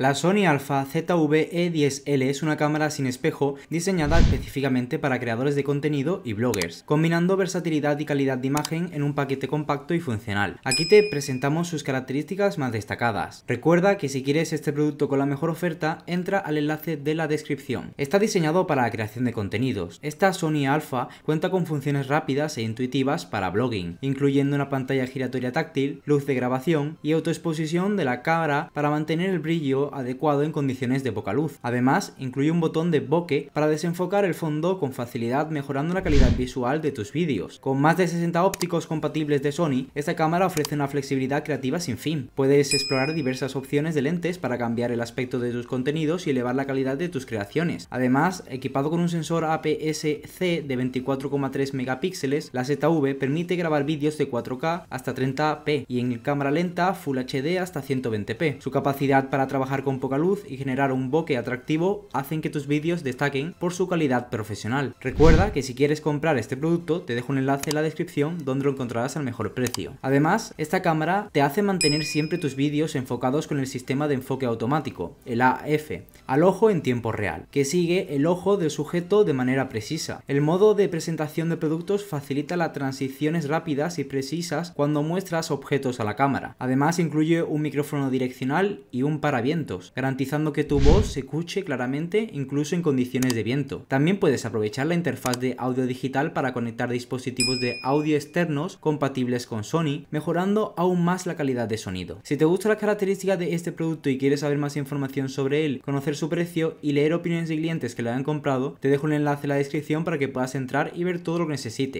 La Sony Alpha ZV-E10L es una cámara sin espejo diseñada específicamente para creadores de contenido y bloggers, combinando versatilidad y calidad de imagen en un paquete compacto y funcional. Aquí te presentamos sus características más destacadas. Recuerda que si quieres este producto con la mejor oferta, entra al enlace de la descripción. Está diseñado para la creación de contenidos. Esta Sony Alpha cuenta con funciones rápidas e intuitivas para blogging, incluyendo una pantalla giratoria táctil, luz de grabación y autoexposición de la cámara para mantener el brillo adecuado en condiciones de poca luz. Además, incluye un botón de bokeh para desenfocar el fondo con facilidad mejorando la calidad visual de tus vídeos. Con más de 60 ópticos compatibles de Sony, esta cámara ofrece una flexibilidad creativa sin fin. Puedes explorar diversas opciones de lentes para cambiar el aspecto de tus contenidos y elevar la calidad de tus creaciones. Además, equipado con un sensor APS-C de 24,3 megapíxeles, la ZV permite grabar vídeos de 4K hasta 30p y en cámara lenta Full HD hasta 120p. Su capacidad para trabajar con poca luz y generar un bokeh atractivo hacen que tus vídeos destaquen por su calidad profesional. Recuerda que si quieres comprar este producto te dejo un enlace en la descripción donde lo encontrarás al mejor precio. Además, esta cámara te hace mantener siempre tus vídeos enfocados con el sistema de enfoque automático, el AF, al ojo en tiempo real, que sigue el ojo del sujeto de manera precisa. El modo de presentación de productos facilita las transiciones rápidas y precisas cuando muestras objetos a la cámara. Además incluye un micrófono direccional y un paraviento garantizando que tu voz se escuche claramente incluso en condiciones de viento. También puedes aprovechar la interfaz de audio digital para conectar dispositivos de audio externos compatibles con Sony, mejorando aún más la calidad de sonido. Si te gustan las características de este producto y quieres saber más información sobre él, conocer su precio y leer opiniones de clientes que lo hayan comprado, te dejo un enlace en la descripción para que puedas entrar y ver todo lo que necesites.